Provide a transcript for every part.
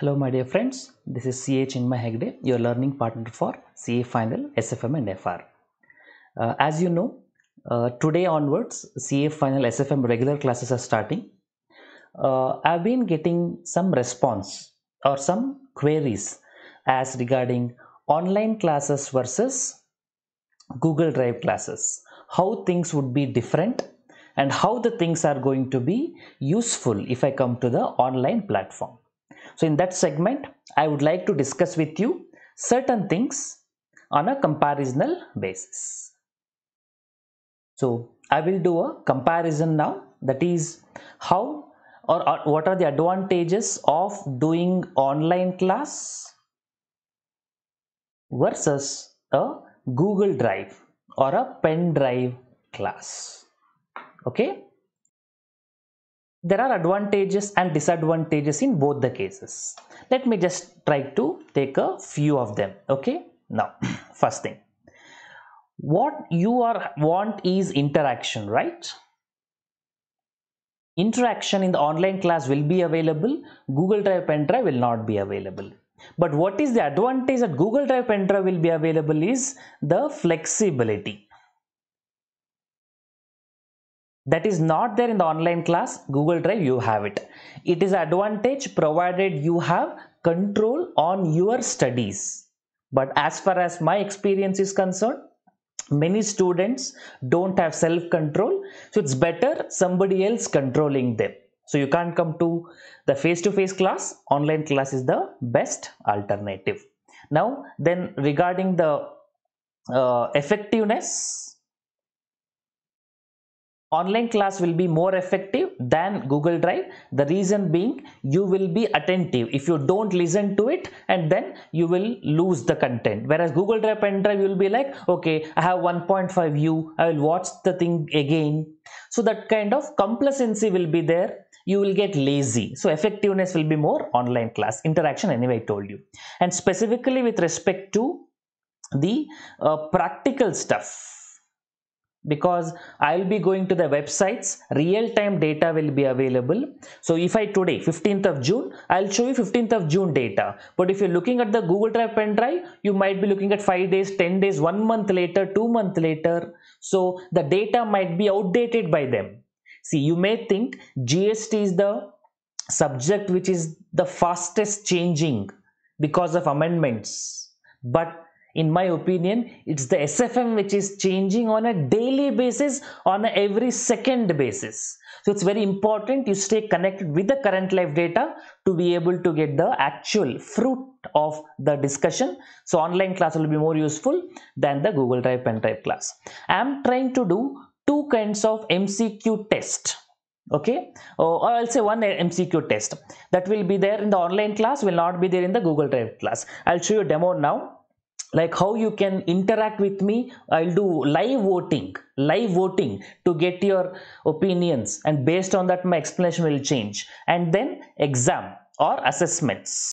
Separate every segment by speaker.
Speaker 1: Hello my dear friends, this is CH in Hegde, your learning partner for CA Final, SFM and FR. Uh, as you know, uh, today onwards CA Final SFM regular classes are starting. Uh, I've been getting some response or some queries as regarding online classes versus Google Drive classes. How things would be different and how the things are going to be useful if I come to the online platform. So in that segment, I would like to discuss with you certain things on a comparisonal basis. So I will do a comparison now that is how or, or what are the advantages of doing online class versus a Google Drive or a pen drive class. Okay there are advantages and disadvantages in both the cases let me just try to take a few of them okay now first thing what you are want is interaction right interaction in the online class will be available google drive pen drive will not be available but what is the advantage that google drive pen drive will be available is the flexibility that is not there in the online class google drive you have it it is advantage provided you have control on your studies but as far as my experience is concerned many students don't have self control so it's better somebody else controlling them so you can't come to the face to face class online class is the best alternative now then regarding the uh, effectiveness online class will be more effective than Google Drive. The reason being you will be attentive. If you don't listen to it and then you will lose the content. Whereas Google Drive pen drive will be like, okay, I have 1.5 view. I will watch the thing again. So that kind of complacency will be there. You will get lazy. So effectiveness will be more online class interaction anyway I told you. And specifically with respect to the uh, practical stuff because I'll be going to the websites real-time data will be available so if I today 15th of June I'll show you 15th of June data but if you're looking at the Google Drive pen drive you might be looking at 5 days 10 days 1 month later 2 month later so the data might be outdated by them see you may think GST is the subject which is the fastest changing because of amendments but in my opinion it's the sfm which is changing on a daily basis on every second basis so it's very important you stay connected with the current live data to be able to get the actual fruit of the discussion so online class will be more useful than the google drive pen drive class i'm trying to do two kinds of mcq test okay oh, or i'll say one mcq test that will be there in the online class will not be there in the google drive class i'll show you a demo now like how you can interact with me i'll do live voting live voting to get your opinions and based on that my explanation will change and then exam or assessments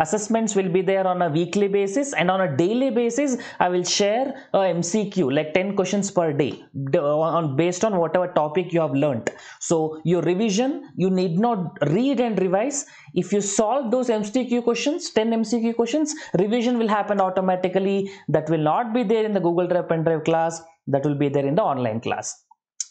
Speaker 1: assessments will be there on a weekly basis and on a daily basis i will share a mcq like 10 questions per day on based on whatever topic you have learnt so your revision you need not read and revise if you solve those mcq questions 10 mcq questions revision will happen automatically that will not be there in the google drive pen drive class that will be there in the online class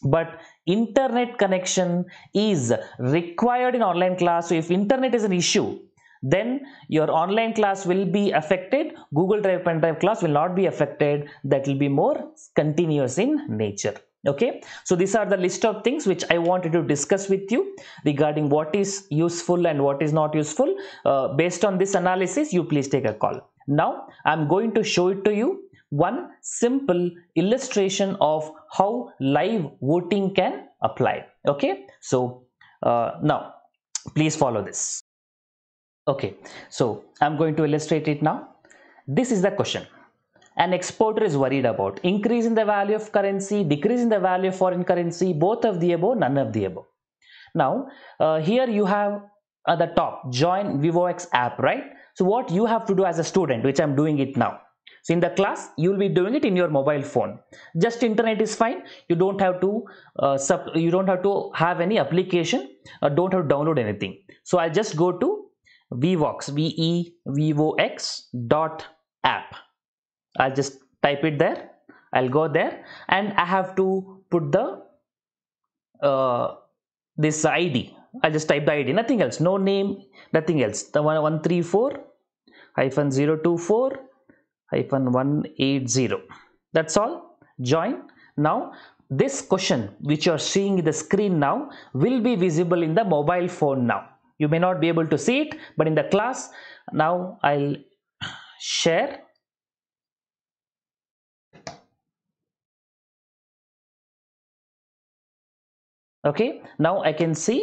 Speaker 1: but internet connection is required in online class so if internet is an issue then your online class will be affected google drive pen drive class will not be affected that will be more continuous in nature okay so these are the list of things which i wanted to discuss with you regarding what is useful and what is not useful uh, based on this analysis you please take a call now i'm going to show it to you one simple illustration of how live voting can apply okay so uh, now please follow this okay so i'm going to illustrate it now this is the question an exporter is worried about increase in the value of currency decreasing the value of foreign currency both of the above none of the above now uh, here you have at uh, the top join vivox app right so what you have to do as a student which i'm doing it now so in the class you will be doing it in your mobile phone just internet is fine you don't have to uh, you don't have to have any application or uh, don't have to download anything so i just go to vvox V-E-V-O-X dot app. I'll just type it there. I'll go there and I have to put the uh, this ID. I'll just type the ID, nothing else, no name, nothing else. The one one three four hyphen zero two four hyphen one eight zero. That's all. Join now. This question which you are seeing the screen now will be visible in the mobile phone now you may not be able to see it but in the class now I'll share okay now I can see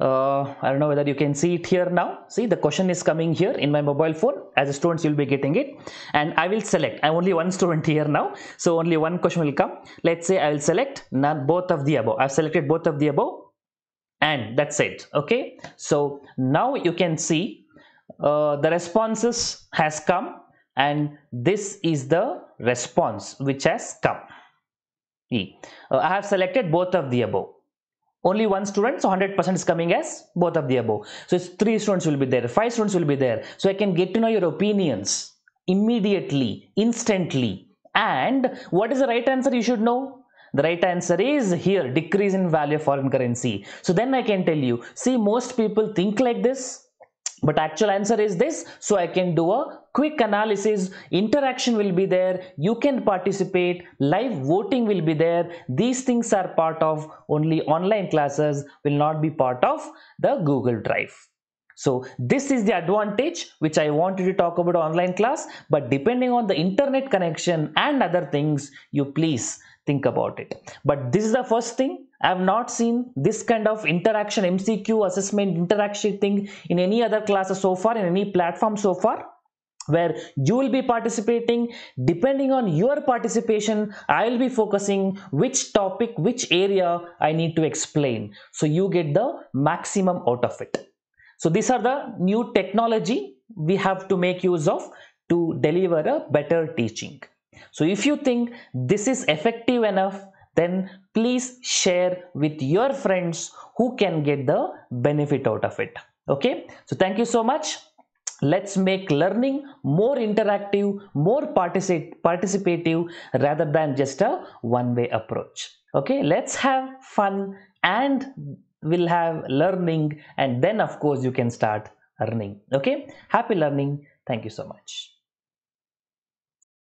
Speaker 1: uh, I don't know whether you can see it here now see the question is coming here in my mobile phone as a you'll be getting it and I will select I'm only one student here now so only one question will come let's say I will select none both of the above I've selected both of the above and that's it okay so now you can see uh, the responses has come and this is the response which has come e. Uh, I have selected both of the above only one student so 100% is coming as both of the above so it's three students will be there five students will be there so I can get to know your opinions immediately instantly and what is the right answer you should know the right answer is here decrease in value of foreign currency. So then I can tell you, see most people think like this but actual answer is this so i can do a quick analysis interaction will be there you can participate live voting will be there these things are part of only online classes will not be part of the google drive so this is the advantage which i wanted to talk about online class but depending on the internet connection and other things you please think about it but this is the first thing i have not seen this kind of interaction mcq assessment interaction thing in any other classes so far in any platform so far where you will be participating depending on your participation i'll be focusing which topic which area i need to explain so you get the maximum out of it so these are the new technology we have to make use of to deliver a better teaching so if you think this is effective enough, then please share with your friends who can get the benefit out of it. Okay. So thank you so much. Let's make learning more interactive, more particip participative rather than just a one-way approach. Okay. Let's have fun and we'll have learning and then of course you can start earning. Okay. Happy learning. Thank you so much.